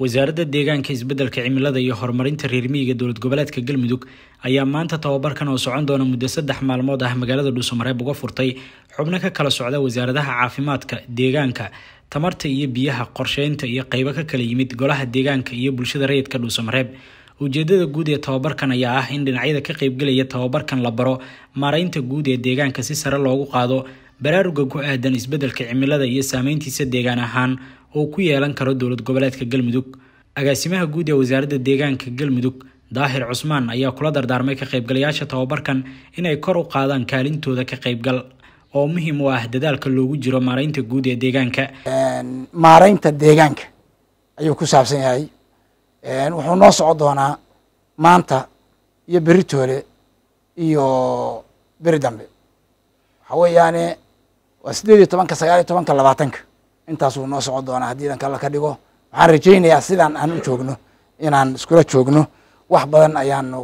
wasaaradda deegaanka isbeddelka cimilada iyo horumarinta reermiyiga dowlad goboleedka galmudug ayaa maanta tababarkan oo socon doona muddo saddex maalmood ah magaalada dhuusamareeb uga furtay xubno ka kala socda wasaaradaha caafimaadka deegaanka tamarta iyo biyaha qorsheynta iyo qaybo ka kala yimid golaha deegaanka iyo bulshada rayidka dhuusamareeb ujeeddada guud ee tababarkan ayaa ah in dhinacyada ka qaybgelaya tababarkan la baro maaraynta guud ee deegaanka si sare loogu qaado baraaruga ku aadan isbeddelka cimilada iyo saameyntiisa deegaan ahaan uu ku yeelan karo dowlad goboleedka galmudug agaasimaha guud ee wasaaradda deegaanka galmudug daahir cusmaan ayaa kula dardaarmay ka qaybgalayaasha tababarkan inay kor u qaadaan kaalintooda ka qaybgal oo muhiim u ah dadaalka loogu jiro maaraynta guud ee deegaanka maaraynta deegaanka ayuu ku saabsan yahay wuxuu noo soco doonaa maanta iyo beritoole iyo beri dambe waxaa weeyaane waa siddeed iyo tobanka sagaal iyo tobanka labaatanka intaasuu noo socon doonaa haddii dhan kala ka dhigo waxaan rajaynayaa sidaan aan u joogno inaan iskula joogno wax badan ayaanu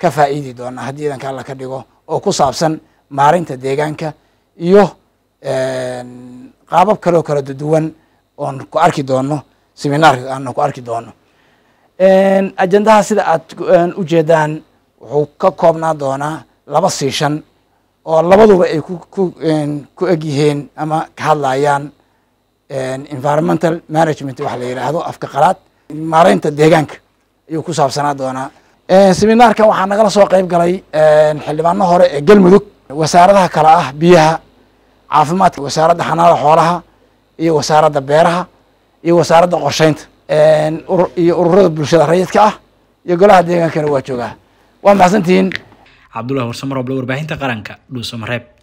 ka faa'iidi doonaa haddii dhan kala ka dhigo oo ku saabsan maarinta deegaanka iyo qaabab kaleo kala duwan oon ku arki doono seminaarka aana ku arki doono ajendaha sida aad ujeedaan wuxuu ka koobnaan doonaa laba siishan oo labaduba ay ku egyihiin ama ka hadlayaan environmental management waxa la yidhaahdo afka qalaad maareynta deegaanka ayuu ku saabsanaa doonaa seminaarkan waxaa nagala soo qeyb galay xildhibaano hore ee galmudug wasaaradaha kale ah biyaha caafimaadka wasaaradda xanaanada xoolaha iyo wasaaradda beeraha iyo wasaaradda qorsheynta iyo ururada bulshada rayidka ah iyo golaha deegaankana waa joogaa waa maxadsantihiin cabdullahi warsamar obla warbaahinta qaranka dhuusamareeb